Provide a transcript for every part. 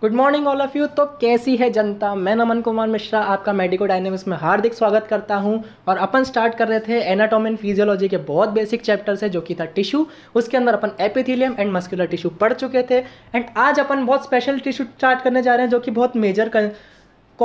good morning all of you तो कैसी है जनता मैं नमन कुमार मिश्रा आपका मेडिको डायनेमिक्स में हार्दिक स्वागत करता हूं और अपन स्टार्ट कर रहे थे एनाटोमिन एंड फिजियोलॉजी के बहुत बेसिक चैप्टर से जो कि था टिश्यू उसके अंदर अपन एपिथीलियम एंड मस्कुलर टिश्यू पढ़ चुके थे एंड आज अपन बहुत स्पेशल टिश्यू स्टार्ट करने जा रहे हैं जो कि बहुत मेजर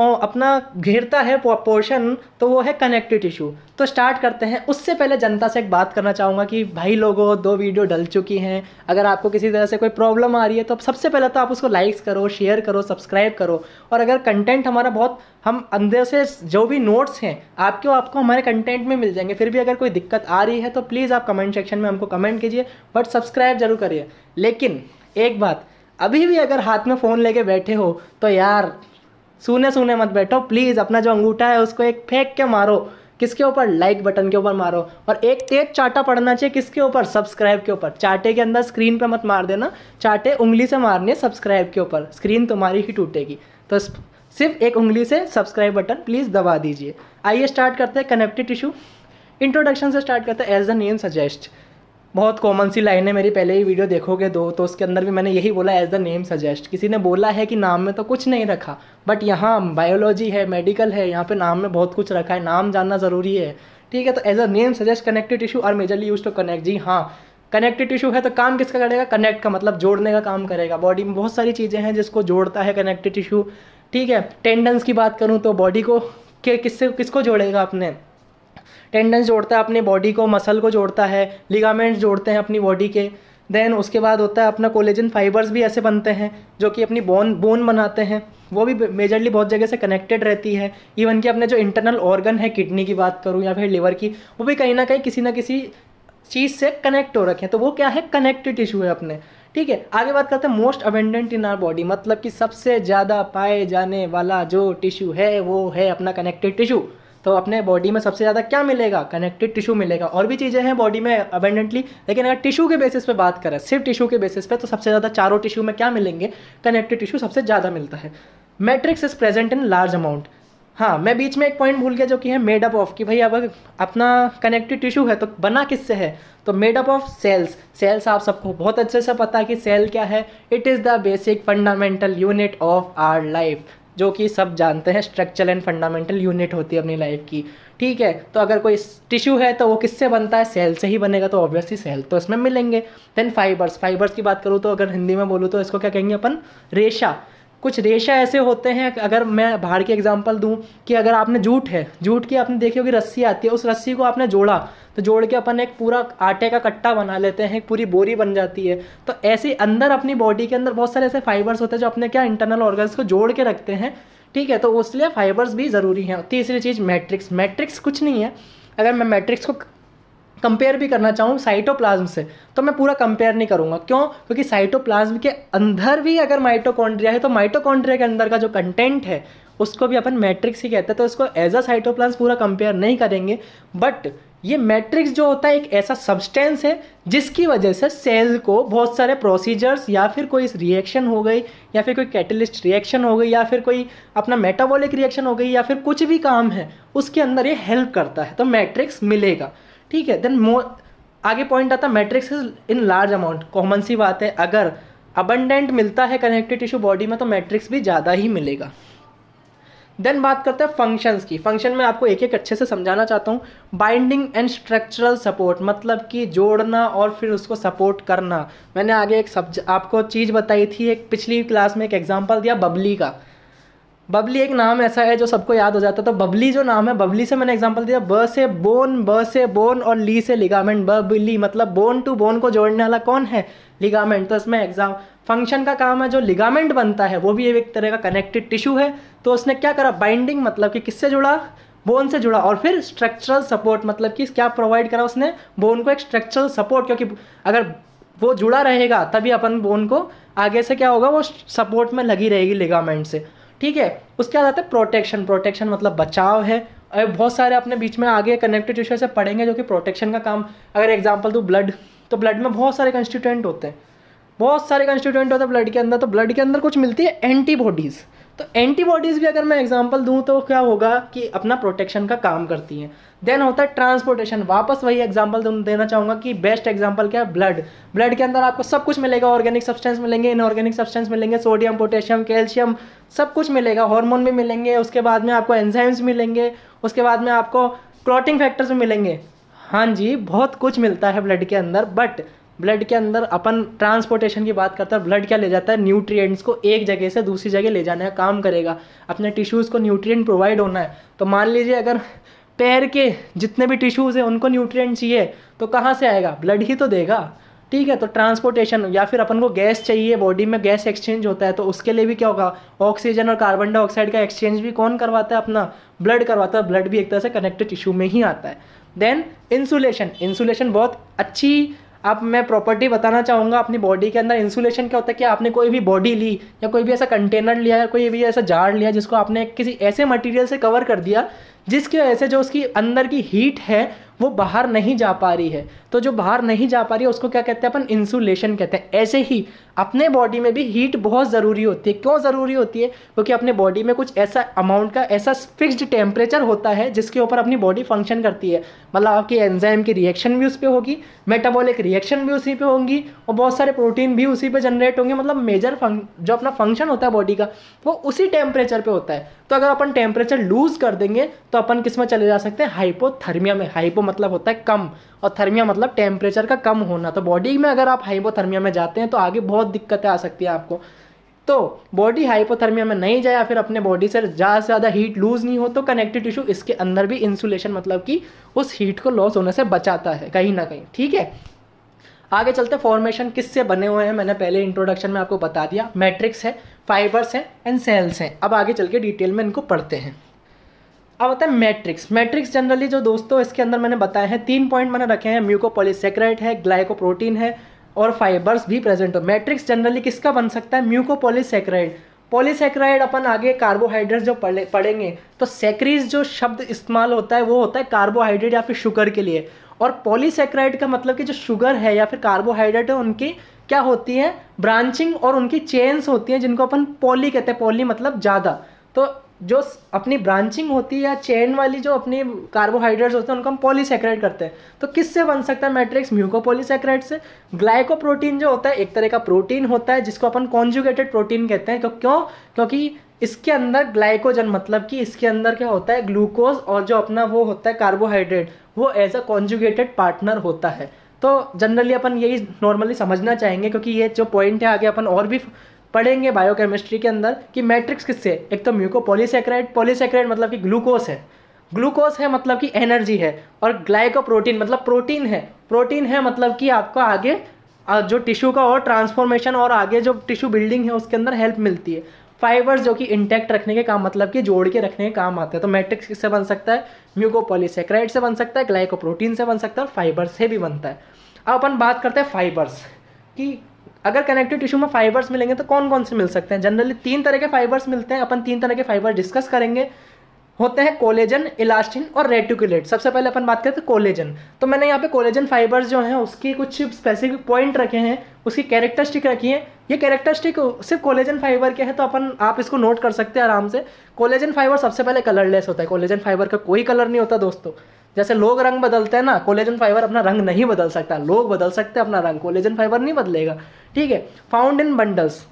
अपना घेरता है पोर्शन तो वो है कनेक्टिव टिश्यू तो स्टार्ट करते हैं उससे पहले जनता से एक बात करना चाहूँगा कि भाई लोगों दो वीडियो डल चुकी हैं अगर आपको किसी तरह से कोई प्रॉब्लम आ रही है तो अब सबसे पहले तो आप उसको लाइक्स करो शेयर करो सब्सक्राइब करो और अगर कंटेंट हमारा बहुत हम अंदर से जो भी नोट्स हैं आपके आपको हमारे कंटेंट में मिल जाएंगे फिर भी अगर कोई दिक्कत आ रही है तो प्लीज़ आप कमेंट सेक्शन में हमको कमेंट कीजिए बट सब्सक्राइब जरूर करिए लेकिन एक बात अभी भी अगर हाथ में फ़ोन लेके बैठे हो तो यार सुने सुने मत बैठो प्लीज़ अपना जो अंगूठा है उसको एक फेंक के मारो किसके ऊपर लाइक बटन के ऊपर मारो और एक तेज चाटा पड़ना चाहिए किसके ऊपर सब्सक्राइब के ऊपर चाटे के अंदर स्क्रीन पे मत मार देना चाटे उंगली से मारने सब्सक्राइब के ऊपर स्क्रीन तुम्हारी ही टूटेगी तो सिर्फ एक उंगली से सब्सक्राइब बटन प्लीज़ दबा दीजिए आइए स्टार्ट करते हैं कनेक्टिव टिश्यू इंट्रोडक्शन से स्टार्ट करते हैं एज द नेम सजेस्ट बहुत कॉमन सी लाइन है मेरी पहले ही वीडियो देखोगे दो तो उसके अंदर भी मैंने यही बोला एज द नेम सजेस्ट किसी ने बोला है कि नाम में तो कुछ नहीं रखा बट यहाँ बायोलॉजी है मेडिकल है यहाँ पे नाम में बहुत कुछ रखा है नाम जानना ज़रूरी है ठीक है तो as a name suggest connected tissue और मेजरली यूज टू कनेक्ट जी हाँ कनेक्टेड टिश्यू है तो काम किसका करेगा कनेक्ट का मतलब जोड़ने का काम करेगा बॉडी में बहुत सारी चीज़ें हैं जिसको जोड़ता है कनेक्टेड टिश्यू ठीक है टेंडन्स की बात करूँ तो बॉडी को के किससे किसको जोड़ेगा अपने टेंडन जोड़ता है अपनी बॉडी को मसल को जोड़ता है लिगामेंट्स जोड़ते हैं अपनी बॉडी के देन उसके बाद होता है अपना कोलेजन फाइबर्स भी ऐसे बनते हैं जो कि अपनी बोन बोन बनाते हैं वो भी मेजरली बहुत जगह से कनेक्टेड रहती है इवन कि अपने जो इंटरनल ऑर्गन है किडनी की बात करूँ या फिर लिवर की वो भी कहीं ना कहीं किसी ना किसी चीज़ से कनेक्ट हो रखे हैं तो वो क्या है कनेक्टेड टिश्यू है अपने ठीक है आगे बात करते हैं most abundant in our body मतलब कि सबसे ज़्यादा पाए जाने वाला जो टिश्यू है वो है अपना कनेक्टेड टिश्यू तो अपने बॉडी में सबसे ज़्यादा क्या मिलेगा कनेक्टेड टिश्यू मिलेगा और भी चीज़ें हैं बॉडी में अबेंडेंटली लेकिन अगर टिश्यू के बेसिस पे बात करें सिर्फ टिशू के बेसिस पे तो सबसे ज़्यादा चारों टिश्यू में क्या मिलेंगे कनेक्टेड टिश्यू सबसे ज़्यादा मिलता है matrix is present in large amount हाँ मैं बीच में एक पॉइंट भूल गया जो कि है मेडअप ऑफ कि भाई अब अपना कनेक्टिव टिश्यू है तो बना किससे है तो made up of cells cells आप सबको बहुत अच्छे से पता है कि सेल क्या है it is the basic fundamental unit of our life जो कि सब जानते हैं स्ट्रक्चरल एंड फंडामेंटल यूनिट होती है अपनी लाइफ की ठीक है तो अगर कोई टिश्यू है तो वो किससे बनता है सेल से ही बनेगा तो ऑब्वियसली सेल तो इसमें मिलेंगे देन फाइबर्स फाइबर्स की बात करूँ तो अगर हिंदी में बोलूँ तो इसको क्या कहेंगे अपन रेशा कुछ रेशा ऐसे होते हैं अगर मैं बाहर की एग्जांपल दूं कि अगर आपने जूट है जूट की आपने देखी होगी रस्सी आती है उस रस्सी को आपने जोड़ा तो जोड़ के अपन एक पूरा आटे का कट्टा बना लेते हैं पूरी बोरी बन जाती है तो ऐसे अंदर अपनी बॉडी के अंदर बहुत सारे ऐसे फाइबर्स होते हैं जो अपने क्या इंटरनल ऑर्गन्स को जोड़ के रखते हैं ठीक है तो उसलिए फाइबर्स भी ज़रूरी हैं तीसरी चीज़ मैट्रिक्स मैट्रिक्स कुछ नहीं है अगर मैं मैट्रिक्स को कंपेयर भी करना चाहूँ साइटोप्लाज्म से तो मैं पूरा कंपेयर नहीं करूँगा क्यों क्योंकि साइटोप्लाज्म के अंदर भी अगर माइटोकॉन्ड्रिया है तो माइटोकॉन्ड्रिया के अंदर का जो कंटेंट है उसको भी अपन मैट्रिक्स ही कहते हैं तो इसको एज अ साइटोप्लाज्म पूरा कंपेयर नहीं करेंगे बट ये मैट्रिक्स जो होता है एक ऐसा सब्सटेंस है जिसकी वजह से सेल को बहुत सारे प्रोसीजर्स या फिर कोई रिएक्शन हो गई या फिर कोई कैटलिस्ट रिएक्शन हो गई या फिर कोई अपना मेटाबॉलिक रिएक्शन हो गई या फिर कुछ भी काम है उसके अंदर ये हेल्प करता है तो मैट्रिक्स मिलेगा ठीक है देन मो आगे पॉइंट आता matrix is in large amount common सी बात है अगर अबंडेंट मिलता है कनेक्टिव टिश्यू बॉडी में तो मैट्रिक्स भी ज़्यादा ही मिलेगा देन बात करते हैं फंक्शंस की फंक्शन में आपको एक एक अच्छे से समझाना चाहता हूँ बाइंडिंग एंड स्ट्रक्चरल सपोर्ट मतलब कि जोड़ना और फिर उसको सपोर्ट करना मैंने आगे एक सब्ज आपको चीज़ बताई थी एक पिछली क्लास में एक एग्जाम्पल दिया बबली का बबली एक नाम ऐसा है जो सबको याद हो जाता है तो बबली जो नाम है बबली से मैंने एग्जांपल दिया ब से बोन ब से बोन और ली से लिगामेंट बबली मतलब बोन टू बोन को जोड़ने वाला कौन है लिगामेंट तो इसमें एग्जाम फंक्शन का काम है जो लिगामेंट बनता है वो भी एक तरह का कनेक्टेड टिश्यू है तो उसने क्या करा बाइंडिंग मतलब कि किससे जुड़ा बोन से जुड़ा और फिर स्ट्रक्चरल सपोर्ट मतलब कि क्या प्रोवाइड करा उसने बोन को एक स्ट्रक्चरल सपोर्ट क्योंकि अगर वो जुड़ा रहेगा तभी अपन बोन को आगे से क्या होगा वो सपोर्ट में लगी रहेगी लिगामेंट से ठीक है उसके बाद आता है प्रोटेक्शन प्रोटेक्शन मतलब बचाव है और बहुत सारे अपने बीच में आगे कनेक्टेड इश्यू से पढ़ेंगे जो कि प्रोटेक्शन का काम अगर एग्जाम्पल दूँ ब्लड तो ब्लड में बहुत सारे कंस्टिट्यूएंट होते हैं बहुत सारे कंस्टिट्यूएंट होते हैं ब्लड के अंदर तो ब्लड के अंदर कुछ मिलती है एंटीबॉडीज़ तो एंटीबॉडीज़ भी अगर मैं एग्जांपल दूं तो क्या होगा कि अपना प्रोटेक्शन का काम करती हैं देन होता है ट्रांसपोर्टेशन वापस वही एग्जांपल देना चाहूँगा कि बेस्ट एग्जांपल क्या है ब्लड ब्लड के अंदर आपको सब कुछ मिलेगा ऑर्गेनिक सब्सटेंस मिलेंगे इनऑर्गेनिक सब्सटेंस मिलेंगे सोडियम पोटेशियम कैल्शियम सब कुछ मिलेगा हार्मोन भी मिलेंगे उसके बाद में आपको एंजाइम्स मिलेंगे उसके बाद में आपको क्लॉटिंग फैक्टर्स भी मिलेंगे हाँ जी बहुत कुछ मिलता है ब्लड के अंदर बट ब्लड के अंदर अपन ट्रांसपोर्टेशन की बात करते हैं ब्लड क्या ले जाता है न्यूट्रिएंट्स को एक जगह से दूसरी जगह ले जाने का काम करेगा अपने टिश्यूज़ को न्यूट्रिएंट प्रोवाइड होना है तो मान लीजिए अगर पैर के जितने भी टिश्यूज़ हैं उनको न्यूट्रिएंट चाहिए तो कहाँ से आएगा ब्लड ही तो देगा ठीक है तो ट्रांसपोर्टेशन या फिर अपन को गैस चाहिए बॉडी में गैस एक्सचेंज होता है तो उसके लिए भी क्या होगा ऑक्सीजन और कार्बन डाइऑक्साइड का एक्सचेंज भी कौन करवाता है अपना ब्लड करवाता है ब्लड भी एक तरह से कनेक्टेड टिश्यू में ही आता है देन इंसुलेशन इंसुलेशन बहुत अच्छी अब मैं प्रॉपर्टी बताना चाहूँगा अपनी बॉडी के अंदर इंसुलेशन क्या होता है कि आपने कोई भी बॉडी ली या कोई भी ऐसा कंटेनर लिया या कोई भी ऐसा जार लिया जिसको आपने किसी ऐसे मटेरियल से कवर कर दिया जिसकी वजह से जो उसकी अंदर की हीट है वो बाहर नहीं जा पा रही है तो जो बाहर नहीं जा पा रही है उसको क्या कहते हैं अपन इंसुलेशन कहते हैं ऐसे ही अपने बॉडी में भी हीट बहुत ज़रूरी होती है क्यों ज़रूरी होती है क्योंकि अपने बॉडी में कुछ ऐसा अमाउंट का ऐसा फिक्स्ड टेम्परेचर होता है जिसके ऊपर अपनी बॉडी फंक्शन करती है मतलब आपकी एंजाइम की रिएक्शन भी उस पर होगी मेटाबॉलिक रिएक्शन भी उसी पर होंगी और बहुत सारे प्रोटीन भी उसी पर जनरेट होंगे मतलब मेजर जो अपना फंक्शन होता है बॉडी का वो उसी टेम्परेचर पर होता है तो अगर अपन टेम्परेचर लूज़ कर देंगे तो अपन किस में चले जा सकते हैं हाइपोथर्मिया में हाइपो मतलब होता है कम और थर्मिया मतलब टेम्परेचर का कम होना तो बॉडी में अगर आप हाइपोथर्मिया में जाते हैं तो आगे बहुत दिक्कतें आ सकती है आपको तो बॉडी हाइपोथर्मिया में नहीं जाए या फिर अपने बॉडी से ज़्यादा से ज़्यादा हीट लूज़ नहीं हो तो कनेक्टिव टिश्यू इसके अंदर भी इंसुलेशन मतलब कि उस हीट को लॉस होने से बचाता है कहीं ना कहीं ठीक है आगे चलते हैं फॉर्मेशन किससे बने हुए हैं मैंने पहले इंट्रोडक्शन में आपको बता दिया मैट्रिक्स है फाइबर्स हैं एंड सेल्स हैं अब आगे चल के डिटेल में इनको पढ़ते हैं अब आता है मैट्रिक्स मैट्रिक्स जनरली जो दोस्तों इसके अंदर मैंने बताया है तीन पॉइंट मैंने रखे हैं म्यूकोपोलिसेक्राइड है ग्लाइकोप्रोटीन है और फाइबर्स भी प्रेजेंट हो मैट्रिक्स जनरली किसका बन सकता है म्यूकोपोलिसेक्राइड पॉलीसेक्राइड अपन आगे कार्बोहाइड्रेट जो पढ़े पढ़ेंगे तो सेक्रीज जो शब्द इस्तेमाल होता है वो होता है कार्बोहाइड्रेट या फिर शुगर के लिए और पॉलीसेक्राइड का मतलब कि जो शुगर है या फिर कार्बोहाइड्रेट है उनकी क्या होती है ब्रांचिंग और उनकी चेन्स होती हैं जिनको अपन पॉली कहते हैं पॉली मतलब ज़्यादा तो जो अपनी ब्रांचिंग होती है या चेन वाली जो अपनी कार्बोहाइड्रेट्स होते हैं उनको हम पॉलीसेक्राइड करते हैं तो किससे बन सकता है मैट्रिक्स म्यूकोपोलीसेक्राइड से ग्लाइकोप्रोटीन जो होता है एक तरह का प्रोटीन होता है जिसको अपन कॉन्जुगेटेड प्रोटीन कहते हैं तो क्यों क्योंकि इसके अंदर ग्लाइकोजन मतलब कि इसके अंदर क्या होता है ग्लूकोज और जो अपना वो होता है कार्बोहाइड्रेट वो एज अ कॉन्जुगेटेड पार्टनर होता है तो जनरली अपन यही नॉर्मली समझना चाहेंगे क्योंकि ये जो पॉइंट है आगे अपन और भी पढ़ेंगे बायोकेमिस्ट्री के अंदर कि मैट्रिक्स किससे एक तो म्यूको पॉलीसेक्राइड पॉलीसेक्राइड मतलब कि ग्लूकोज है ग्लूकोज है मतलब कि एनर्जी है और ग्लाइको प्रोटीन मतलब प्रोटीन है प्रोटीन है मतलब कि आपका आगे जो टिश्यू का और ट्रांसफॉर्मेशन और आगे जो टिश्यू बिल्डिंग है उसके अंदर हेल्प मिलती है फाइबर्स जो कि इंटेक्ट रखने के काम मतलब कि जोड़ के रखने के काम आते हैं तो मैट्रिक्स किससे बन सकता है म्यूकोपोलीसेक्राइड से बन सकता है ग्लाइकोप्रोटीन से बन सकता है और फाइबर से भी बनता है अब अपन बात करते हैं फाइबर्स कि अगर कनेक्टिव टिश्यू में फाइबर्स मिलेंगे तो कौन कौन से मिल सकते हैं जनरली तीन तरह के फाइबर्स मिलते हैं अपन तीन तरह के फाइबर डिस्कस करेंगे होते हैं कोलेजन इलास्टिन और रेटिकुलेट सबसे पहले अपन बात करते हैं कोलेजन तो मैंने यहाँ पे कोलेजन फाइबर्स जो हैं उसकी कुछ स्पेसिफिक पॉइंट रखे हैं उसकी कैरेक्टरिस्टिक रखी है ये कैरेक्टरिस्टिक सिर्फ कोलेजन फाइबर के हैं तो अपन आप इसको नोट कर सकते हैं आराम से कोलेजन फाइबर सबसे पहले कलरलेस होता है कोलेजन फाइबर का कोई कलर नहीं होता दोस्तों जैसे लोग रंग बदलते हैं ना कोलेजन फाइबर अपना रंग नहीं बदल सकता लोग बदल सकते हैं अपना रंग कोलेजन फाइबर नहीं बदलेगा ठीक है फाउंड इन बंडल्स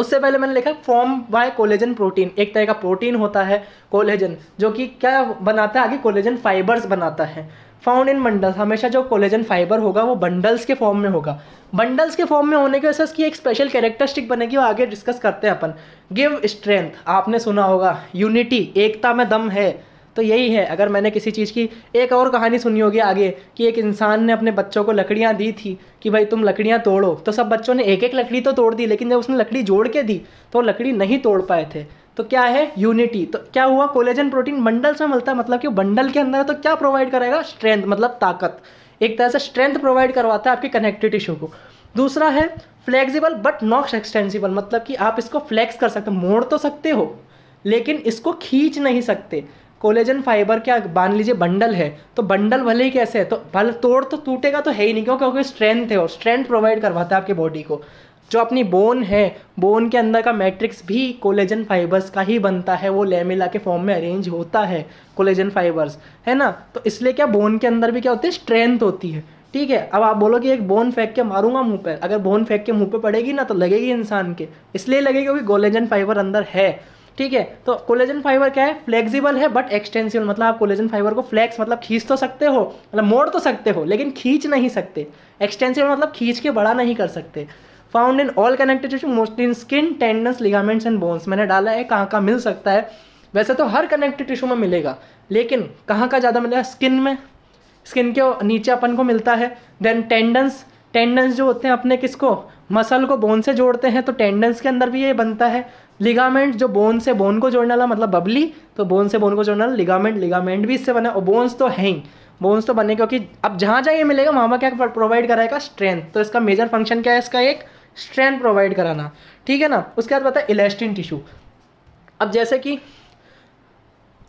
उससे पहले मैंने लिखा फॉर्म बाय कोलेजन प्रोटीन एक तरह का प्रोटीन होता है कोलेजन जो कि क्या बनाता है आगे कोलेजन फाइबर्स बनाता है फाउंड इन बंडल्स हमेशा जो कोलेजन फाइबर होगा वो बंडल्स के फॉर्म में होगा बंडल्स के फॉर्म में होने की वजह से उसकी एक स्पेशल कैरेक्टरिस्टिक बनेगी वो आगे डिस्कस करते हैं अपन गिव स्ट्रेंथ आपने सुना होगा यूनिटी एकता में दम है तो यही है अगर मैंने किसी चीज़ की एक और कहानी सुनी होगी आगे कि एक इंसान ने अपने बच्चों को लकड़ियाँ दी थी कि भाई तुम लकड़ियाँ तोड़ो तो सब बच्चों ने एक एक लकड़ी तो तोड़ दी लेकिन जब उसने लकड़ी जोड़ के दी तो लकड़ी नहीं तोड़ पाए थे तो क्या है यूनिटी तो क्या हुआ कोलेजन प्रोटीन बंडल से मिलता है मतलब कि बंडल के अंदर तो क्या प्रोवाइड करेगा स्ट्रेंथ मतलब ताकत एक तरह से स्ट्रेंथ प्रोवाइड करवाता है आपके कनेक्टिव टिश्यू को दूसरा है फ्लेक्सिबल बट नॉट एक्सटेंसिबल मतलब कि आप इसको फ्लेक्स कर सकते मोड़ तो सकते हो लेकिन इसको खींच नहीं सकते कोलेजन फाइबर क्या मान लीजिए बंडल है तो बंडल भले ही कैसे है तो भले तोड़ तो टूटेगा तो है ही नहीं क्यों क्योंकि स्ट्रेंथ है और स्ट्रेंथ प्रोवाइड करवाता है आपकी बॉडी को जो अपनी बोन है बोन के अंदर का मैट्रिक्स भी कोलेजन फाइबर्स का ही बनता है वो लेमिला के फॉर्म में अरेंज होता है कोलेजन फाइबर्स है ना तो इसलिए क्या बोन के अंदर भी क्या होती है स्ट्रेंथ होती है ठीक है अब आप बोलो कि एक बोन फेंक के मारूंगा मुंह पर अगर बोन फेंक के मुंह पे पड़ेगी ना तो लगेगी इंसान के इसलिए लगेगी क्योंकि कोलेजन फाइबर अंदर है ठीक है तो कोलेजन फाइबर क्या है फ्लेक्सिबल है बट एक्सटेंसिबल मतलब आप कोलेजन फाइबर को फ्लेक्स मतलब खींच तो सकते हो मतलब मोड़ तो सकते हो लेकिन खींच नहीं सकते एक्सटेंसिबल मतलब खींच के बड़ा नहीं कर सकते found in all connective tissue most in skin tendons ligaments and bones मैंने डाला है कहाँ कहाँ मिल सकता है वैसे तो हर कनेक्टिव टिश्यू में मिलेगा लेकिन कहाँ का ज़्यादा मिलेगा स्किन में स्किन के नीचे अपन को मिलता है देन टेंडन्स टेंडन्स जो होते हैं अपने किसको मसल को बोन से जोड़ते हैं तो टेंडन्स के अंदर भी ये बनता है लिगामेंट जो बोन से बोन को जोड़ने वाला मतलब बबली तो बोन से बोन को जोड़ने वाला लिगामेंट लिगामेंट भी इससे बना और बोन्स तो है ही बोन्स तो बने क्योंकि अब जहाँ जहाँ ये मिलेगा वहाँ पर क्या प्रोवाइड कराएगा स्ट्रेंथ तो इसका मेजर फंक्शन क्या है इसका एक स्ट्रेंथ प्रोवाइड कराना ठीक है ना उसके बाद बताए इलास्टिन टिश्यू अब जैसे कि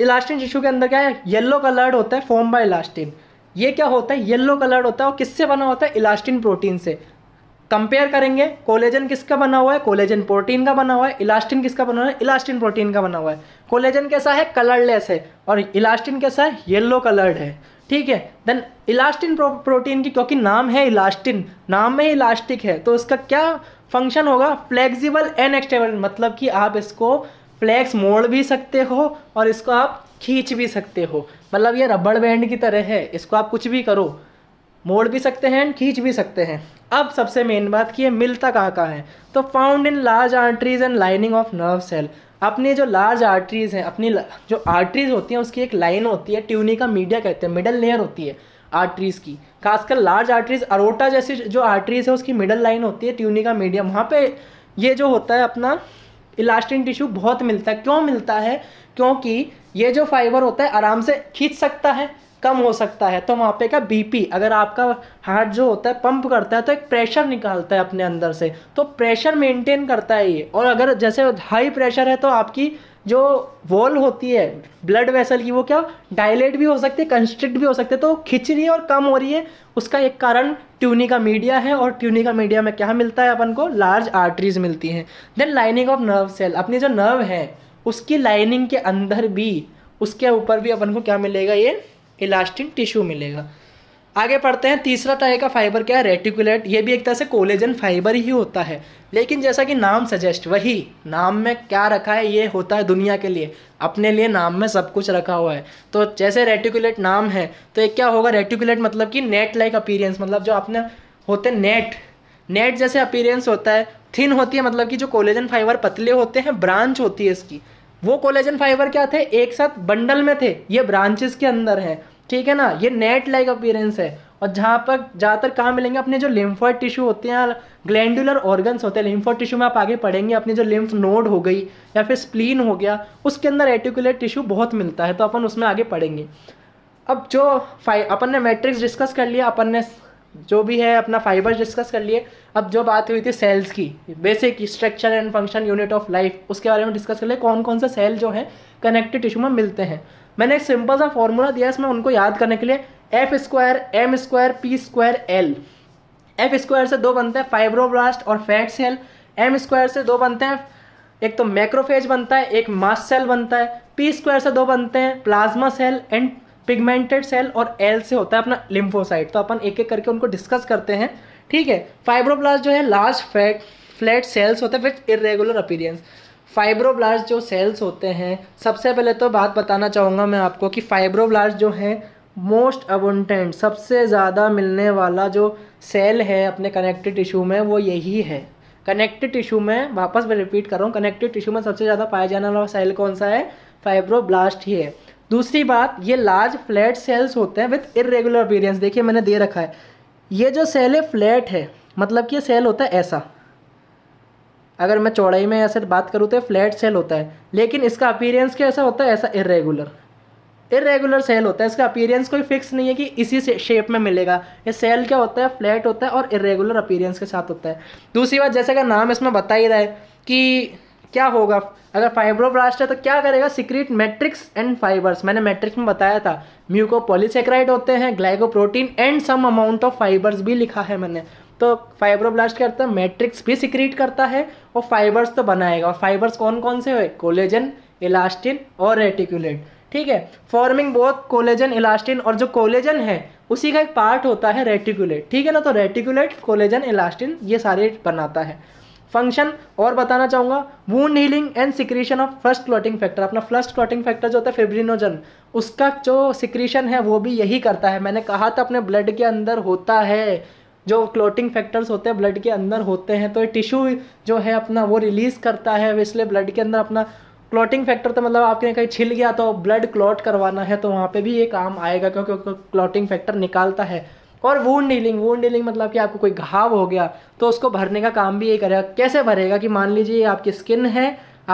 इलास्टिन टिश्यू के अंदर क्या है येल्लो कलर्ड होता है फॉर्म बाय इलास्टिन ये क्या होता है येल्लो कलर्ड होता है और किससे बना होता है इलास्टिन प्रोटीन से कंपेयर करेंगे कोलेजन किसका बना हुआ है कोलेजन प्रोटीन का बना हुआ है इलास्टिन किसका बना हुआ है इलास्टिन प्रोटीन का बना हुआ है कोलेजन कैसा है कलरलेस है और इलास्टिन कैसा है येलो कलर्ड है ठीक है देन इलास्टिन प्रो, प्रोटीन की क्योंकि नाम है इलास्टिन नाम में इलास्टिक है तो इसका क्या फंक्शन होगा फ्लेक्सिबल एंड एक्सटेबल मतलब कि आप इसको फ्लैक्स मोड़ भी सकते हो और इसको आप खींच भी सकते हो मतलब ये रबड़ बैंड की तरह है इसको आप कुछ भी करो मोड़ भी सकते हैं एंड खींच भी सकते हैं अब सबसे मेन बात कि ये मिलता कहाँ कहाँ है तो found in large arteries and lining of nerve cell अपनी जो लार्ज आर्टरीज हैं अपनी जो आर्टरीज होती हैं उसकी एक लाइन होती है ट्यूनी का मीडिया कहते हैं मिडल लेयर होती है आर्टरीज़ की खासकर लार्ज आर्टरीज अरोटा जैसी जो आर्टरीज है उसकी मिडल लाइन होती है ट्यूनी का मीडियम वहाँ पे ये जो होता है अपना इलास्टिन टिश्यू बहुत मिलता है क्यों मिलता है क्योंकि ये जो फाइबर होता है आराम से खींच सकता है कम हो सकता है तो वहाँ पे का बीपी अगर आपका हार्ट जो होता है पंप करता है तो एक प्रेशर निकालता है अपने अंदर से तो प्रेशर मेंटेन करता है ये और अगर जैसे हाई प्रेशर है तो आपकी जो वॉल होती है ब्लड वेसल की वो क्या डायलेट भी हो सकती है कंस्ट्रिक्ट भी हो सकते हैं तो खिंच रही है और कम हो रही है उसका एक कारण ट्यूनिका मीडिया है और ट्यूनिका मीडिया में क्या मिलता है अपन को लार्ज आर्टरीज मिलती हैं then lining of nerve cell अपनी जो नर्व है उसकी लाइनिंग के अंदर भी उसके ऊपर भी अपन को क्या मिलेगा ये इलास्टिन टिश्यू मिलेगा आगे पढ़ते हैं तीसरा तरह का फाइबर क्या है रेटिकुलेट ये भी एक तरह से कोलेजन फाइबर ही होता है लेकिन जैसा कि नाम सजेस्ट वही नाम में क्या रखा है ये होता है दुनिया के लिए अपने लिए नाम में सब कुछ रखा हुआ है तो जैसे रेटिकुलेट नाम है तो एक क्या होगा रेटिकुलेट मतलब कि नेट लाइक अपीरियंस मतलब जो अपने होते नेट नेट जैसे अपीरियंस होता है थिन होती है मतलब कि जो कोलेजन फाइबर पतले होते हैं ब्रांच होती है इसकी वो कोलेजन फाइबर क्या थे एक साथ बंडल में थे ये ब्रांचेस के अंदर है ठीक है ना ये नेट लाइक अपीयरेंस है और जहाँ पर ज़्यादातर कहाँ मिलेंगे अपने जो लिम्फॉइड टिश्यू होते हैं ग्लैंडुलर ऑर्गन्स होते हैं लिम्फॉइड टिश्यू में आप आगे पढ़ेंगे अपनी जो लिम्फ नोड हो गई या फिर स्प्लीन हो गया उसके अंदर एटिकुलेट टिश्यू बहुत मिलता है तो अपन उसमें आगे पढ़ेंगे अब जो फाइ अपन ने मैट्रिक्स डिस्कस कर लिया अपन ने जो भी है अपना फाइबर डिस्कस कर लिए अब जो बात हुई थी सेल्स की basic structure and function unit of life उसके बारे में डिस्कस कर लिए कौन कौन से सेल जो है कनेक्टिव टिश्यू में मिलते हैं मैंने एक सिंपल सा फॉर्मूला दिया इसमें उनको याद करने के लिए F square M square P square L F square से दो बनते हैं फाइब्रोब्लास्ट और फैट सेल एम स्क्वायर से दो बनते हैं एक तो मैक्रोफेज बनता है एक मास सेल बनता है पी स्क्वायर से दो बनते हैं plasma cell and pigmented cell और एल से होता है अपना लिम्फोसाइट तो अपन एक एक करके उनको डिस्कस करते हैं ठीक है फाइब्रोब्लास्ट जो है लार्ज फैट फ्लैट सेल्स होते हैं विथ इरेगुलर अपीरियंस फाइब्रोब्लास्ट जो सेल्स होते हैं सबसे पहले तो बात बताना चाहूँगा मैं आपको कि फाइब्रोब्लास्ट जो है मोस्ट अबोंटेंट सबसे ज़्यादा मिलने वाला जो सेल है अपने कनेक्टिव टिश्यू में वो यही है कनेक्टिव टिश्यू में वापस मैं रिपीट कर रहा हूँ कनेक्टिव टिश्यू में सबसे ज़्यादा पाया जाने वाला सेल कौन सा है फाइब्रोब्लास्ट ही है दूसरी बात ये लार्ज फ्लैट सेल्स होते हैं विथ इरेगुलर अपीरियंस देखिए मैंने दे रखा है ये जो सेल है फ्लैट है मतलब कि ये सेल होता है ऐसा अगर मैं चौड़ाई में ऐसे बात करूँ तो फ्लैट सेल होता है लेकिन इसका अपीरियंस क्या ऐसा होता है ऐसा इरेगुलर इरेगुलर सेल होता है इसका अपीरियंस कोई फिक्स नहीं है कि इसी शेप में मिलेगा ये सेल क्या होता है फ्लैट होता है और इरेगुलर अपीरियंस के साथ होता है दूसरी बात जैसे का नाम इसमें बता ही रहा है कि क्या होगा अगर फाइब्रोब्लास्ट है तो क्या करेगा सिक्रीट मैट्रिक्स एंड फाइबर्स मैंने मैट्रिक्स में बताया था म्यूको पॉलीसेक्राइड होते हैं glycoprotein and some amount of fibres भी लिखा है मैंने तो फाइब्रोब्लास्ट करता है मैट्रिक्स भी सिक्रीट करता है और फाइबर्स तो बनाएगा और फाइबर्स कौन कौन से हुए कोलेजन इलास्टिन और रेटिकुलेट ठीक है फॉर्मिंग बोथ कोलेजन इलास्टिन और जो कोलेजन है उसी का एक पार्ट होता है रेटिकुलेट ठीक है ना तो रेटिकुलेट कोलेजन इलास्टिन ये सारे बनाता है फंक्शन और बताना चाहूँगा wound healing and secretion of first clotting factor अपना फर्स्ट क्लॉटिंग फैक्टर जो होता है फेब्रिनोजन उसका जो सिक्रीशन है वो भी यही करता है मैंने कहा था अपने ब्लड के अंदर होता है जो क्लोटिंग फैक्टर्स होते हैं ब्लड के अंदर होते हैं तो ये टिश्यू जो है अपना वो रिलीज़ करता है इसलिए ब्लड के अंदर अपना क्लॉटिंग फैक्टर तो मतलब आपने कहीं छिल गया तो ब्लड क्लॉट करवाना है तो वहाँ पे भी ये काम आएगा क्योंकि क्लॉटिंग फैक्टर निकालता है और वूंड डीलिंग वून डीलिंग मतलब कि आपको कोई घाव हो गया तो उसको भरने का काम भी ये करेगा कैसे भरेगा कि मान लीजिए ये आपकी स्किन है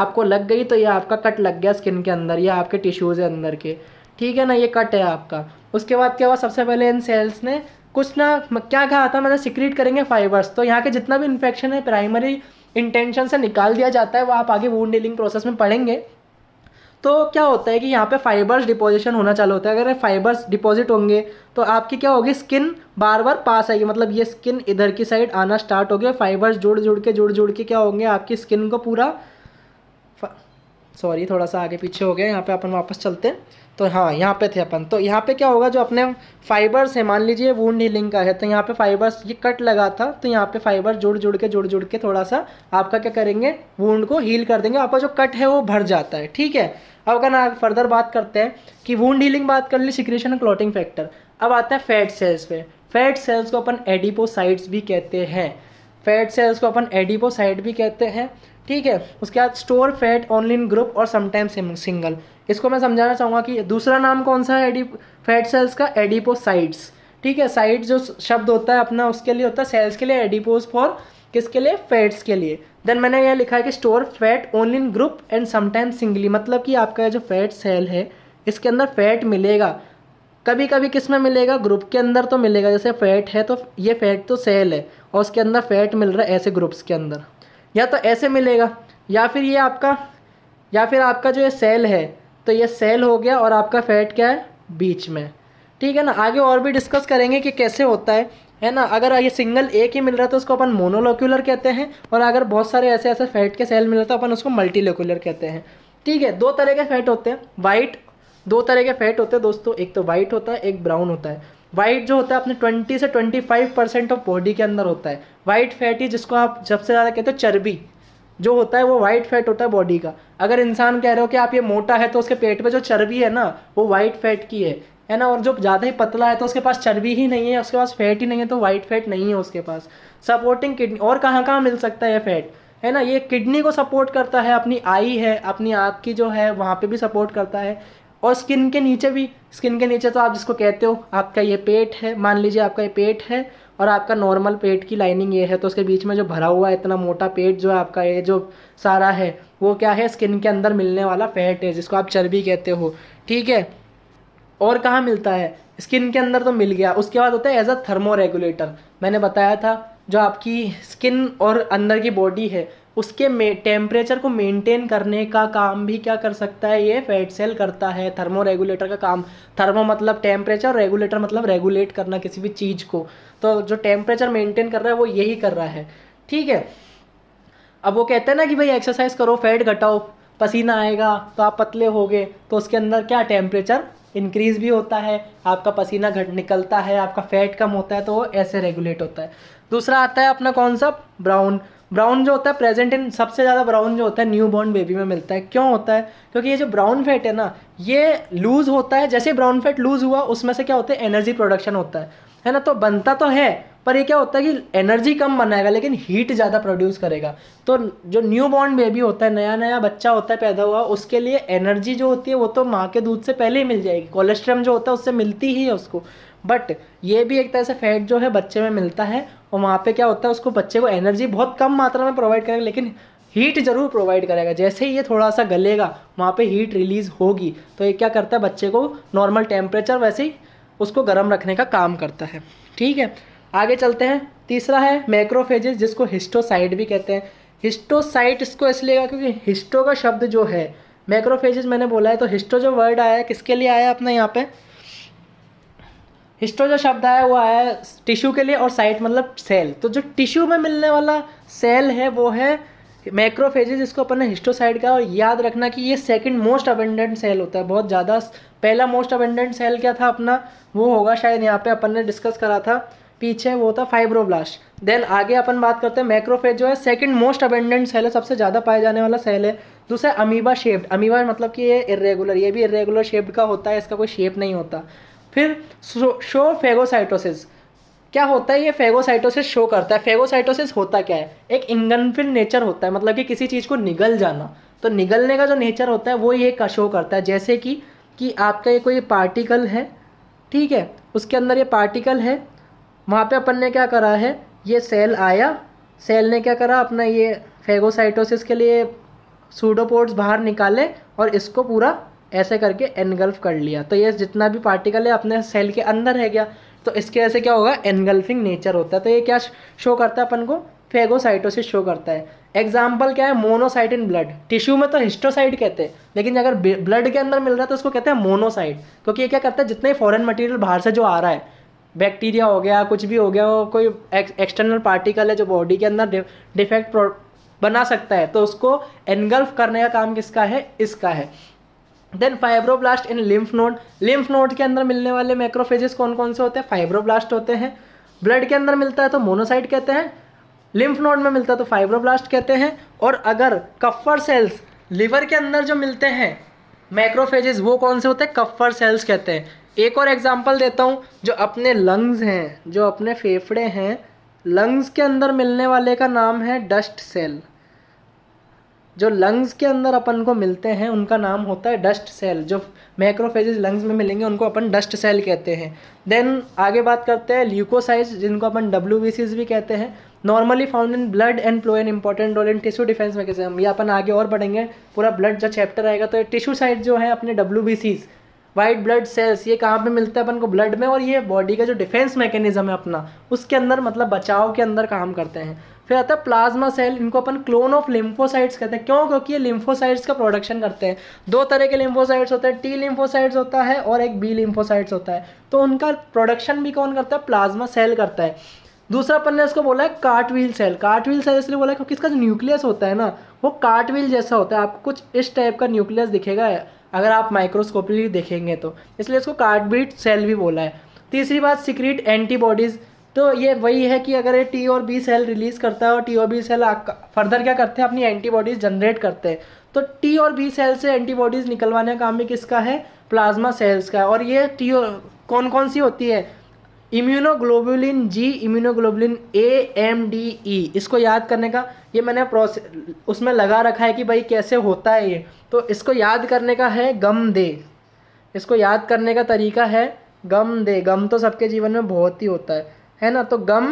आपको लग गई तो ये आपका कट लग गया स्किन के अंदर या आपके टिश्यूज़ है अंदर के ठीक है ना ये कट है आपका उसके बाद क्या हुआ सबसे पहले इन सेल्स ने कुछ ना क्या कहा था मतलब सिक्रीट करेंगे फाइबर्स तो यहाँ के जितना भी इन्फेक्शन है प्राइमरी इंटेंशन से निकाल दिया जाता है वो आप आगे वून डीलिंग प्रोसेस में पढ़ेंगे तो क्या होता है कि यहाँ पे फाइबर्स डिपोजिशन होना चालू होता है अगर फाइबर्स डिपॉजिट होंगे तो आपकी क्या होगी स्किन बार बार पास आएगी मतलब ये स्किन इधर की साइड आना स्टार्ट हो गया फाइबर्स जुड़ जुड़ के जुड़ जुड़ के क्या होंगे आपकी स्किन को पूरा सॉरी थोड़ा सा आगे पीछे हो गया यहाँ पे अपन वापस चलते हैं तो हाँ यहाँ पे थे अपन तो यहाँ पे क्या होगा जो अपने फाइबर्स है मान लीजिए वूंड हीलिंग का है तो यहाँ पे फाइबर्स ये कट लगा था तो यहाँ पे फाइबर जुड़ जुड़ के जुड़ जुड़ के थोड़ा सा आपका क्या करेंगे वूंड को हील कर देंगे आपका जो कट है वो भर जाता है ठीक है अब अगर ना फर्दर बात करते हैं कि वूंड हीलिंग बात कर ली सिक्रेशन क्लोटिंग फैक्टर अब आता है फैट सेल्स पे फैट सेल्स को अपन एडिपोसाइट्स भी कहते हैं फैट सेल्स को अपन एडिपोसाइट भी कहते हैं ठीक है उसके बाद store fat only in group और समटाइम्स सिंगल इसको मैं समझाना चाहूँगा कि दूसरा नाम कौन सा है एडी फैट सेल्स का एडिपोसाइट्स ठीक है साइट जो शब्द होता है अपना उसके लिए होता है सेल्स के लिए एडिपोज फॉर किसके लिए फैट्स के लिए देन मैंने यह लिखा है कि store fat only in group and sometimes singly मतलब कि आपका जो फैट सेल है इसके अंदर फैट मिलेगा कभी कभी किस में मिलेगा ग्रुप के अंदर तो मिलेगा जैसे फैट है तो ये फैट तो सेल है और उसके अंदर फैट मिल रहा है ऐसे ग्रुप्स के अंदर या तो ऐसे मिलेगा या फिर ये आपका या फिर आपका जो ये सेल है तो ये सेल हो गया और आपका फैट क्या है बीच में ठीक है ना आगे और भी डिस्कस करेंगे कि कैसे होता है है ना अगर ये सिंगल एक ही मिल रहा है तो उसको अपन मोनोलोक्यूलर कहते हैं और अगर बहुत सारे ऐसे ऐसे फैट के सेल मिल रहे तो अपन उसको मल्टीलोक्यूलर कहते हैं ठीक है दो तरह के फैट होते हैं वाइट दो तरह के फैट होते हैं दोस्तों एक तो वाइट होता है एक ब्राउन होता है वाइट जो होता है अपने 20 से 25 परसेंट ऑफ बॉडी के अंदर होता है वाइट फैटी जिसको आप सबसे ज़्यादा कहते हो चर्बी जो होता है वो वाइट फैट होता है बॉडी का अगर इंसान कह रहे हो कि आप ये मोटा है तो उसके पेट में जो चर्बी है ना वो वाइट फैट की है है ना और जो ज़्यादा ही पतला है तो उसके पास चर्बी ही नहीं है उसके पास फैट ही नहीं है तो वाइट फैट नहीं है उसके पास सपोर्टिंग किडनी और कहाँ कहाँ मिल सकता है ये फैट है ना ये किडनी को सपोर्ट करता है अपनी आई है अपनी आँख की जो है वहाँ पे भी सपोर्ट करता है और स्किन के नीचे भी स्किन के नीचे तो आप जिसको कहते हो आपका ये पेट है मान लीजिए आपका ये पेट है और आपका नॉर्मल पेट की लाइनिंग ये है तो उसके बीच में जो भरा हुआ है इतना मोटा पेट जो है आपका ये जो सारा है वो क्या है स्किन के अंदर मिलने वाला फैट है जिसको आप चर्बी कहते हो ठीक है और कहाँ मिलता है स्किन के अंदर तो मिल गया उसके बाद होता है एज अ थर्मो रेगुलेटर मैंने बताया था जो आपकी स्किन और अंदर की बॉडी है उसके में टेम्परेचर को मेंटेन करने का काम भी क्या कर सकता है ये फैट सेल करता है थर्मो रेगुलेटर का काम थर्मो मतलब टेम्परेचर रेगुलेटर मतलब रेगुलेट करना किसी भी चीज़ को तो जो टेम्परेचर मेंटेन कर रहा है वो यही कर रहा है ठीक है अब वो कहते हैं ना कि भाई एक्सरसाइज करो फैट घटाओ पसीना आएगा तो आप पतले हो गए तो उसके अंदर क्या टेम्परेचर इंक्रीज़ भी होता है आपका पसीना घट निकलता है आपका फैट कम होता है तो वो ऐसे रेगुलेट होता है दूसरा आता है अपना कौन सा ब्राउन ब्राउन जो होता है प्रेजेंट इन सबसे ज़्यादा ब्राउन जो होता है न्यू बॉर्न बेबी में मिलता है क्यों होता है क्योंकि ये जो ब्राउन फैट है ना ये लूज़ होता है जैसे ब्राउन फैट लूज़ हुआ उसमें से क्या होता है एनर्जी प्रोडक्शन होता है है ना तो बनता तो है पर ये क्या होता है कि एनर्जी कम बनाएगा लेकिन हीट ज़्यादा प्रोड्यूस करेगा तो जो न्यू बॉर्न बेबी होता है नया नया बच्चा होता है पैदा हुआ उसके लिए एनर्जी जो होती है वो तो माँ के दूध से पहले ही मिल जाएगी कोलेस्ट्रम जो होता है उससे मिलती ही है उसको बट ये भी एक तरह से फैट जो है बच्चे में मिलता है और वहाँ पे क्या होता है उसको बच्चे को एनर्जी बहुत कम मात्रा में प्रोवाइड करेगा लेकिन हीट जरूर प्रोवाइड करेगा जैसे ही ये थोड़ा सा गलेगा वहाँ पे हीट रिलीज़ होगी तो ये क्या करता है बच्चे को नॉर्मल टेम्परेचर वैसे ही उसको गर्म रखने का काम करता है ठीक है आगे चलते हैं तीसरा है मैक्रोफेजेस जिसको हिस्टोसाइट भी कहते हैं हिस्टोसाइट इसको इसलिए क्योंकि हिस्टो का शब्द जो है मैक्रोफेजेस मैंने बोला है तो हिस्टो जो वर्ड आया है किसके लिए आया अपना यहाँ पर हिस्टो जो शब्द आया हुआ है टिश्यू के लिए और साइट मतलब सेल तो जो टिश्यू में मिलने वाला सेल है वो है मैक्रोफेजेज इसको अपन ने हिस्टोसाइड का और याद रखना कि ये सेकंड मोस्ट अबेंडेंट सेल होता है बहुत ज़्यादा पहला मोस्ट अबेंडेंट सेल क्या था अपना वो होगा शायद यहाँ पे अपन ने डिस्कस करा था पीछे वो था फाइब्रोब्लास्ट देन आगे अपन बात करते हैं मैक्रोफेज जो है सेकंड मोस्ट अबेंडेंट सेल है सबसे ज़्यादा पाया जाने वाला सेल है दूसरा अमीबा शेप्ड अमीबा मतलब कि ये इरेगुलर ये भी इरेगुलर शेप्ड का होता है इसका कोई शेप नहीं होता फिर शो फेगोसाइटोसिस क्या होता है ये फेगोसाइटोसिस शो करता है फेगोसाइटोसिस होता क्या है एक इंगनफिल नेचर होता है मतलब कि किसी चीज़ को निगल जाना तो निगलने का जो नेचर होता है वो ये शो करता है जैसे कि कि आपका ये कोई पार्टिकल है ठीक है उसके अंदर ये पार्टिकल है वहाँ पे अपन ने क्या करा है ये सेल आया सेल ने क्या करा अपना ये फेगोसाइटोसिस के लिए सूडोपोड्स बाहर निकाले और इसको पूरा ऐसे करके एनगल्फ कर लिया तो ये जितना भी पार्टिकल है अपने सेल के अंदर है गया तो इसके वजह से क्या होगा एनगल्फिंग नेचर होता है तो ये क्या शो करता है अपन को फेगोसाइटोसिस शो करता है एग्जाम्पल क्या है मोनोसाइट इन ब्लड टिश्यू में तो हिस्टोसाइट कहते हैं लेकिन अगर ब्लड के अंदर मिल रहा है तो उसको कहते हैं मोनोसाइट क्योंकि ये क्या करता है जितने फॉरेन मटेरियल बाहर से जो आ रहा है बैक्टीरिया हो गया कुछ भी हो गया वो कोई एक्सटर्नल पार्टिकल है जो बॉडी के अंदर डिफेक्ट बना सकता है तो उसको एनगल्फ करने का काम किसका है इसका है then fibroblast in lymph node lymph node के अंदर मिलने वाले मैक्रोफेजेस कौन कौन से होते हैं फाइब्रोब्लास्ट होते हैं ब्लड के अंदर मिलता है तो मोनोसाइट कहते हैं लिम्फ नोड में मिलता है तो फाइब्रोब्लास्ट कहते हैं और अगर कफर सेल्स लिवर के अंदर जो मिलते हैं मैक्रोफेजेस वो कौन से होते हैं कफर सेल्स कहते हैं एक और एग्जाम्पल देता हूँ जो अपने लंग्स हैं जो अपने फेफड़े हैं लंग्स के अंदर मिलने वाले का नाम है डस्ट सेल जो लंग्स के अंदर अपन को मिलते हैं उनका नाम होता है डस्ट सेल जो मैक्रोफेजेस लंग्स में मिलेंगे उनको अपन डस्ट सेल कहते हैं देन आगे बात करते हैं ल्यूकोसाइज जिनको अपन डब्ल्यू भी कहते हैं normally found in blood and play an important role in tissue defence mechanism ये अपन आगे और बढ़ेंगे पूरा ब्लड जो चैप्टर आएगा तो टिश्यू साइड जो है अपने डब्ल्यू वाइट ब्लड सेल्स ये कहाँ पे मिलते हैं अपन को ब्लड में और ये बॉडी का जो डिफेंस मैकेनिज्म है अपना उसके अंदर मतलब बचाव के अंदर काम करते हैं फिर आता है प्लाज्मा सेल इनको अपन क्लोन ऑफ लिम्फोसाइट्स कहते हैं क्यों क्योंकि ये लिम्फोसाइट्स का प्रोडक्शन करते हैं दो तरह के लिम्फोसाइट्स होते हैं टी लिम्फोसाइट्स होता है और एक बी लिम्फोसाइट्स होता है तो उनका प्रोडक्शन भी कौन करता है प्लाज्मा सेल करता है दूसरा अपन ने इसको बोला है कार्टवील सेल कार्टवील सेल इसलिए बोला है क्योंकि इसका जो न्यूक्लियस होता है ना वो कार्टवील जैसा होता है आपको कुछ इस टाइप का न्यूक्लियस दिखेगा अगर आप माइक्रोस्कोपली देखेंगे तो इसलिए इसको कार्टबीट सेल भी बोला है तीसरी बात सिक्रीट एंटीबॉडीज़ तो ये वही है कि अगर ये टी और बी सेल रिलीज़ करता है और टी और बी सेल फर्दर क्या करते हैं अपनी एंटीबॉडीज़ जनरेट करते हैं तो टी और बी सेल से एंटीबॉडीज़ निकलवाने का काम भी किसका है प्लाज्मा सेल्स का और ये टी कौन कौन सी होती है immunoglobulin G immunoglobulin A M D E इसको याद करने का ये मैंने प्रोसे उसमें लगा रखा है कि भाई कैसे होता है ये तो इसको याद करने का है गम दे इसको याद करने का तरीका है गम दे गम तो सबके जीवन में बहुत ही होता है है ना तो गम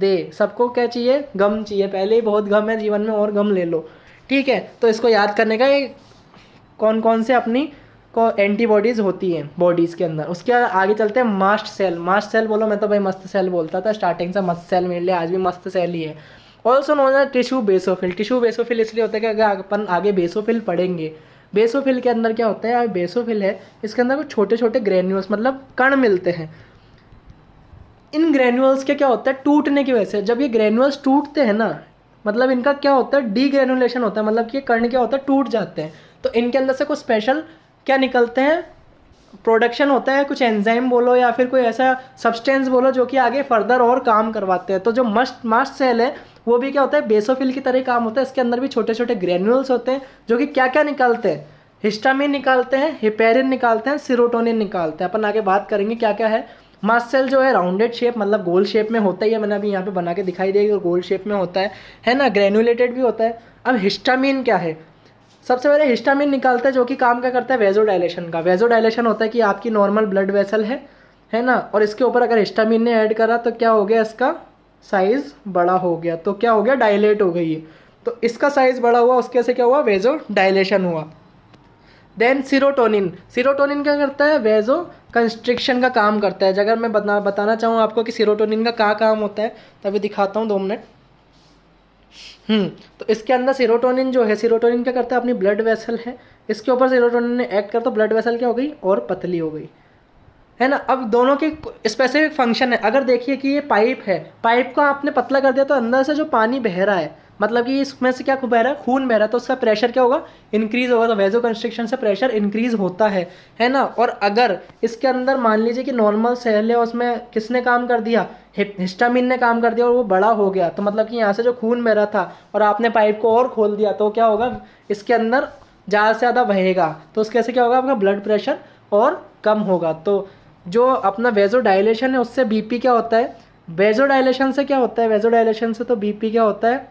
दे सबको क्या चाहिए गम चाहिए पहले ही बहुत गम है जीवन में और गम ले लो ठीक है तो इसको याद करने का ये कौन कौन से अपनी को एंटीबॉडीज़ होती हैं बॉडीज़ के अंदर उसके आगे चलते हैं मास्ट सेल मास्ट सेल बोलो मैं तो भाई मस्त सेल बोलता था स्टार्टिंग से मस्त सेल मेरे लिए आज भी मस्त सेल ही है ऑल्सो नोन है टिशू बेसोफिल टिशू बेसोफिल इसलिए होता है कि अगर अपन आगे बेसोफिल पढ़ेंगे बेसोफिल के अंदर क्या होता है बेसोफिल है इसके अंदर कुछ छोटे छोटे ग्रेन्यूल्स मतलब कण मिलते हैं इन ग्रेनुअल्स के क्या होता है टूटने की वजह से जब ये ग्रेनुअल्स टूटते हैं ना मतलब इनका क्या होता है डी ग्रेनुलेशन होता है मतलब कि ये कर्ण क्या होता है टूट जाते हैं तो इनके अंदर से कुछ स्पेशल क्या निकलते हैं प्रोडक्शन होता है कुछ एंजाइम बोलो या फिर कोई ऐसा सब्सटेंस बोलो जो कि आगे फर्दर और काम करवाते हैं तो जो मस्ट मास्ट सेल है वो भी क्या होता है बेसोफिल की तरह काम होता है इसके अंदर भी छोटे छोटे ग्रेनुअल्स होते हैं जो कि क्या क्या निकालते हैं हिस्टामिन निकालते हैं हिपेरिन निकालते हैं सिरोटोनिन निकालते हैं अपन आगे बात करेंगे क्या क्या है मास सेल जो है राउंडेड शेप मतलब गोल शेप में होता ही है मैंने अभी यहाँ पे बना के दिखाई दिया कि गोल शेप में होता है है ना ग्रेनुलेटेड भी होता है अब हिस्टामिन क्या है सबसे पहले हिस्टामिन निकालता है जो कि काम क्या करता है वेजो डायलेशन का वेजो डायलेशन होता है कि आपकी नॉर्मल ब्लड वेसल है है ना और इसके ऊपर अगर हिस्टामिन ने ऐड करा तो क्या हो गया इसका साइज़ बड़ा हो गया तो क्या हो गया डायलेट हो गई तो इसका साइज़ बड़ा हुआ उसके से क्या हुआ वेजो डायलेशन हुआ देन सीरोटोनिन सीरोटोनिन क्या करता है वेजो कंस्ट्रिक्शन का काम करता है अगर मैं बता बताना चाहूँ आपको कि सीरोटोनिन का क्या काम होता है तभी दिखाता हूँ दो मिनट हम्म तो इसके अंदर सीरोटोनिन जो है सीरोटोनिन क्या करता है अपनी ब्लड वेसल है इसके ऊपर सीरोटोनिन ने एक्ट कर तो ब्लड वेसल क्या हो गई और पतली हो गई है ना अब दोनों के स्पेसिफिक फंक्शन है अगर देखिए कि ये पाइप है पाइप को आपने पतला कर दिया तो अंदर से जो पानी बह रहा है मतलब कि इसमें से क्या खूब बह रहा है खून बह रहा है तो उसका प्रेशर क्या होगा इंक्रीज होगा तो वेजो कंस्ट्रिक्शन से प्रेशर इंक्रीज होता है है ना और अगर इसके अंदर मान लीजिए कि नॉर्मल सेल है उसमें किसने काम कर दिया हिस्टामिन ने काम कर दिया और वो बड़ा हो गया तो मतलब कि यहाँ से जो खून बह रहा था और आपने पाइप को और खोल दिया तो क्या होगा इसके अंदर ज़्यादा से ज़्यादा बहेगा तो उसके से क्या होगा आपका ब्लड प्रेशर और कम होगा तो जो अपना वेजो डायलेशन है उससे बीपी क्या होता है वेजो डायलेशन से क्या होता है वेजो डायलेशन से तो बीपी क्या होता है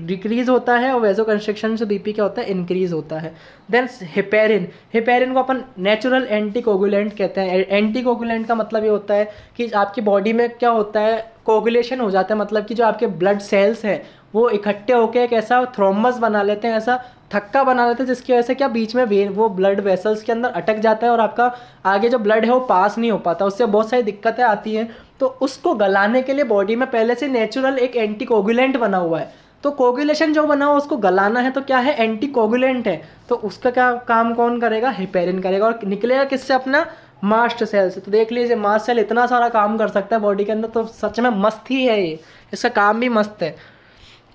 डिक्रीज होता है और वेजो कंस्ट्रक्शन से बीपी क्या होता है इंक्रीज होता है देन हिपेरिन हिपेरिन को अपन नेचुरल एंटीकोगुलेंट कहते हैं एंटीकोगुलेंट का मतलब ये होता है कि आपकी बॉडी में क्या होता है कोगुलेशन हो जाता है मतलब कि जो आपके ब्लड सेल्स हैं वो इकट्ठे होकर एक ऐसा थ्रोमस बना लेते हैं ऐसा थक्का बना लेते हैं जिसकी वजह से क्या बीच में वेन वो ब्लड वेसल्स के अंदर अटक जाता है और आपका आगे जो ब्लड है वो पास नहीं हो पाता उससे बहुत सारी दिक्कतें आती हैं तो उसको गलाने के लिए बॉडी में पहले से नेचुरल एक एंटीकोगुलेंट बना हुआ है तो कोगुलेशन जो बना हुआ उसको गलाना है तो क्या है एंटी कोगुलेंट है तो उसका क्या काम कौन करेगा हिपेरिन करेगा और निकलेगा किससे अपना मास्ट सेल से तो देख लीजिए मास्ट सेल इतना सारा काम कर सकता है बॉडी के अंदर तो सच में मस्त ही है ये इसका काम भी मस्त है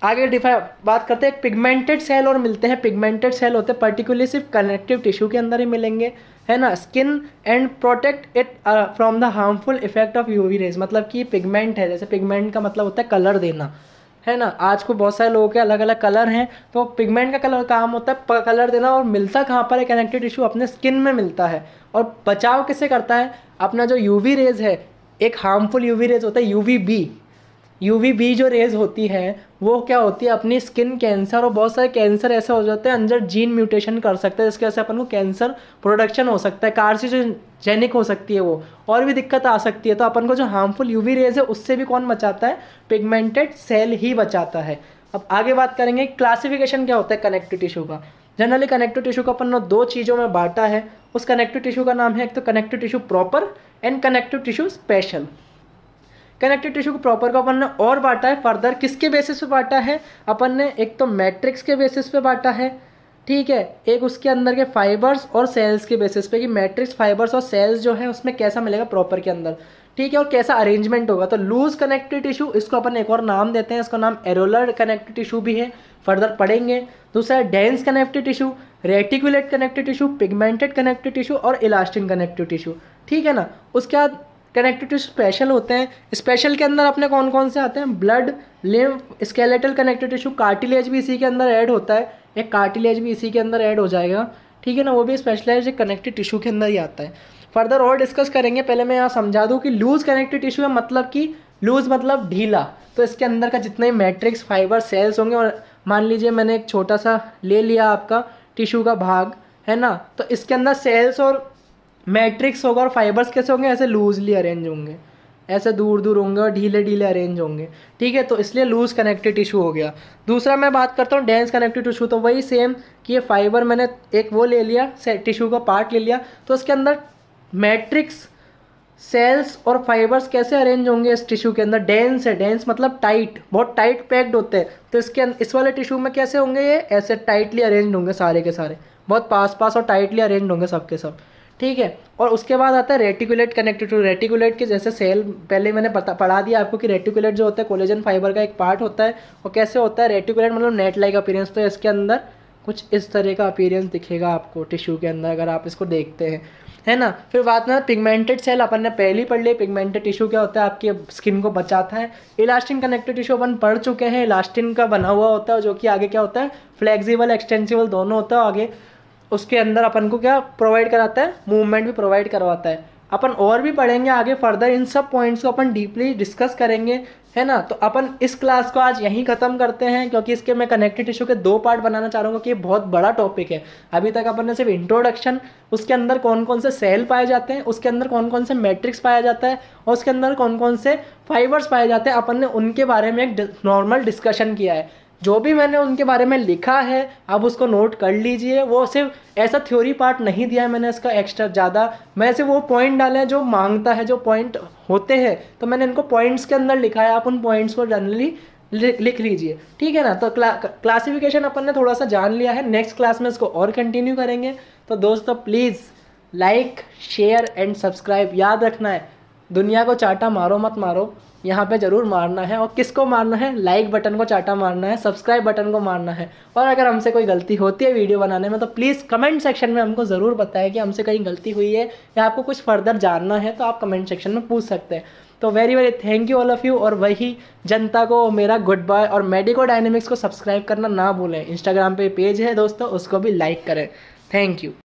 आगे डिफा बात करते हैं पिगमेंटेड सेल और मिलते हैं पिगमेंटेड सेल होते हैं पर्टिकुलरली सिर्फ कनेक्टिव टिश्यू के अंदर ही मिलेंगे है ना skin and protect it from the harmful effect of UV rays मतलब कि पिगमेंट है जैसे पिगमेंट का मतलब होता है कलर देना है ना आज को बहुत सारे लोगों के अलग अलग कलर हैं तो पिगमेंट का कलर काम होता है कलर देना और मिलता कहाँ पर है कनेक्टिव टिश्यू अपने स्किन में मिलता है और बचाव किससे करता है अपना जो यूवी रेज है एक हार्मफुल यूवी रेज होता है यूवी बी यूवी बी जो रेज होती है वो क्या होती है अपनी स्किन कैंसर और बहुत सारे कैंसर ऐसे हो जाते हैं अंदर जीन म्यूटेशन कर सकते हैं जिसकी वजह से अपन को कैंसर प्रोडक्शन हो सकता है जेनिक हो सकती है वो और भी दिक्कत आ सकती है तो अपन को जो हार्मफुल यूवी रेज है उससे भी कौन बचाता है पिगमेंटेड सेल ही बचाता है अब आगे बात करेंगे क्लासिफिकेशन क्या होता है कनेक्टिव टिश्यू का जनरली कनेक्टिव टिश्यू को अपन ने दो चीज़ों में बांटा है उस कनेक्टिव टिश्यू का नाम है एक तो connective tissue proper and connective tissue special connective tissue को प्रॉपर को अपन ने और बांटा है फर्दर किसके बेसिस पे बांटा है अपन ने एक तो मैट्रिक्स के बेसिस पे बांटा है ठीक है एक उसके अंदर के फाइबर्स और सेल्स के बेसिस पे कि मैट्रिक्स फाइबर्स और सेल्स जो है उसमें कैसा मिलेगा प्रॉपर के अंदर ठीक है और कैसा अरेंजमेंट होगा तो लूज कनेक्टिव टिश्यू इसको अपन एक और नाम देते हैं इसका नाम एरोलर कनेक्टिव टिश्यू भी है फर्दर पढ़ेंगे दूसरा dense connective tissue reticulate connective tissue pigmented connective tissue और इलास्टिन कनेक्टिव टिश्यू ठीक है ना उसके बाद कनेक्टिव स्पेशल होते हैं स्पेशल के अंदर अपने कौन कौन से आते हैं blood lymph skeletal connective tissue cartilage भी इसी के अंदर ऐड होता है एक कार्टिलेज भी इसी के अंदर ऐड हो जाएगा ठीक है ना वो भी स्पेशलाइज कनेक्टिव टिश्यू के अंदर ही आता है फर्दर और डिस्कस करेंगे पहले मैं यहाँ समझा दूँ कि लूज़ कनेक्टिव टिश्यू है मतलब कि लूज़ मतलब ढीला तो इसके अंदर का जितने मैट्रिक्स फाइबर सेल्स होंगे और मान लीजिए मैंने एक छोटा सा ले लिया आपका टिश्यू का भाग है ना तो इसके अंदर सेल्स और मैट्रिक्स होगा और फाइबर्स कैसे होंगे ऐसे लूजली अरेंज होंगे ऐसे दूर दूर होंगे और ढीले ढीले अरेंज होंगे ठीक है तो इसलिए लूज कनेक्टेड टिशू हो गया दूसरा मैं बात करता हूँ डेंस कनेक्टेड टिशू तो वही सेम कि ये फाइबर मैंने एक वो ले लिया टिशू का पार्ट ले लिया तो इसके अंदर मैट्रिक्स सेल्स और फाइबर्स कैसे अरेंज होंगे इस टिशू के अंदर डेंस है डेंस मतलब टाइट बहुत टाइट पैक्ड होते हैं तो इसके इस वाले टिशू में कैसे होंगे ये ऐसे टाइटली अरेंज होंगे सारे के सारे बहुत पास पास और टाइटली अरेंज होंगे सबके सब ठीक है और उसके बाद आता है रेटिकुलेट कनेक्टेड टू रेटिकुलेट के जैसे सेल पहले मैंने पता पढ़ा दिया आपको कि रेटिकुलेट जो होता है कोलेजन फाइबर का एक पार्ट होता है और कैसे होता है रेटिकुलेट मतलब नेट लाइक अपीरेंस तो इसके अंदर कुछ इस तरह का अपीरेंस दिखेगा आपको टिश्यू के अंदर अगर आप इसको देखते हैं है ना फिर बात में पिगमेंटेड सेल अपन ने पहले पढ़ लिया पिगमेंटेड टिश्यू क्या होता है आपकी स्किन को बचाता है इलास्टिन कनेक्टेड टिश्यू अपन पढ़ चुके हैं इलास्टिन का बना हुआ होता है जो कि आगे क्या होता है फ्लेक्सिबल एक्सटेंसिबल दोनों होता है आगे उसके अंदर अपन को क्या प्रोवाइड कराता है मूवमेंट भी प्रोवाइड करवाता है अपन और भी पढ़ेंगे आगे फर्दर इन सब पॉइंट्स को अपन डीपली डिस्कस करेंगे है ना तो अपन इस क्लास को आज यहीं ख़त्म करते हैं क्योंकि इसके मैं कनेक्टेड इशू के दो पार्ट बनाना चाह रहा हूँ कि ये बहुत बड़ा टॉपिक है अभी तक अपन ने सिर्फ इंट्रोडक्शन उसके अंदर कौन कौन से सेल पाए जाते हैं उसके अंदर कौन कौन से मैट्रिक्स पाया जाता है और उसके अंदर कौन कौन से फाइबर्स पाए जाते हैं अपन ने उनके बारे में एक नॉर्मल डिस्कशन किया है जो भी मैंने उनके बारे में लिखा है आप उसको नोट कर लीजिए वो सिर्फ ऐसा थ्योरी पार्ट नहीं दिया है मैंने इसका एक्स्ट्रा ज़्यादा मैं सिर्फ वो पॉइंट डाले हैं जो मांगता है जो पॉइंट होते हैं तो मैंने इनको पॉइंट्स के अंदर लिखा है आप उन पॉइंट्स को जनरली लिख लीजिए ठीक है ना तो क्ला, क्लासिफिकेशन अपन ने थोड़ा सा जान लिया है नेक्स्ट क्लास में इसको और कंटिन्यू करेंगे तो दोस्तों please like share and subscribe याद रखना है दुनिया को चाटा मारो मत मारो यहाँ पे ज़रूर मारना है और किसको मारना है लाइक बटन को चाटा मारना है सब्सक्राइब बटन को मारना है और अगर हमसे कोई गलती होती है वीडियो बनाने में तो प्लीज़ कमेंट सेक्शन में हमको ज़रूर बताएं कि हमसे कहीं गलती हुई है या आपको कुछ फर्दर जानना है तो आप कमेंट सेक्शन में पूछ सकते हैं तो very very thank you all of you और वही जनता को मेरा गुड बाय और मेडिको डायनेमिक्स को सब्सक्राइब करना ना भूलें इंस्टाग्राम पे पेज है दोस्तों उसको भी लाइक करें थैंक यू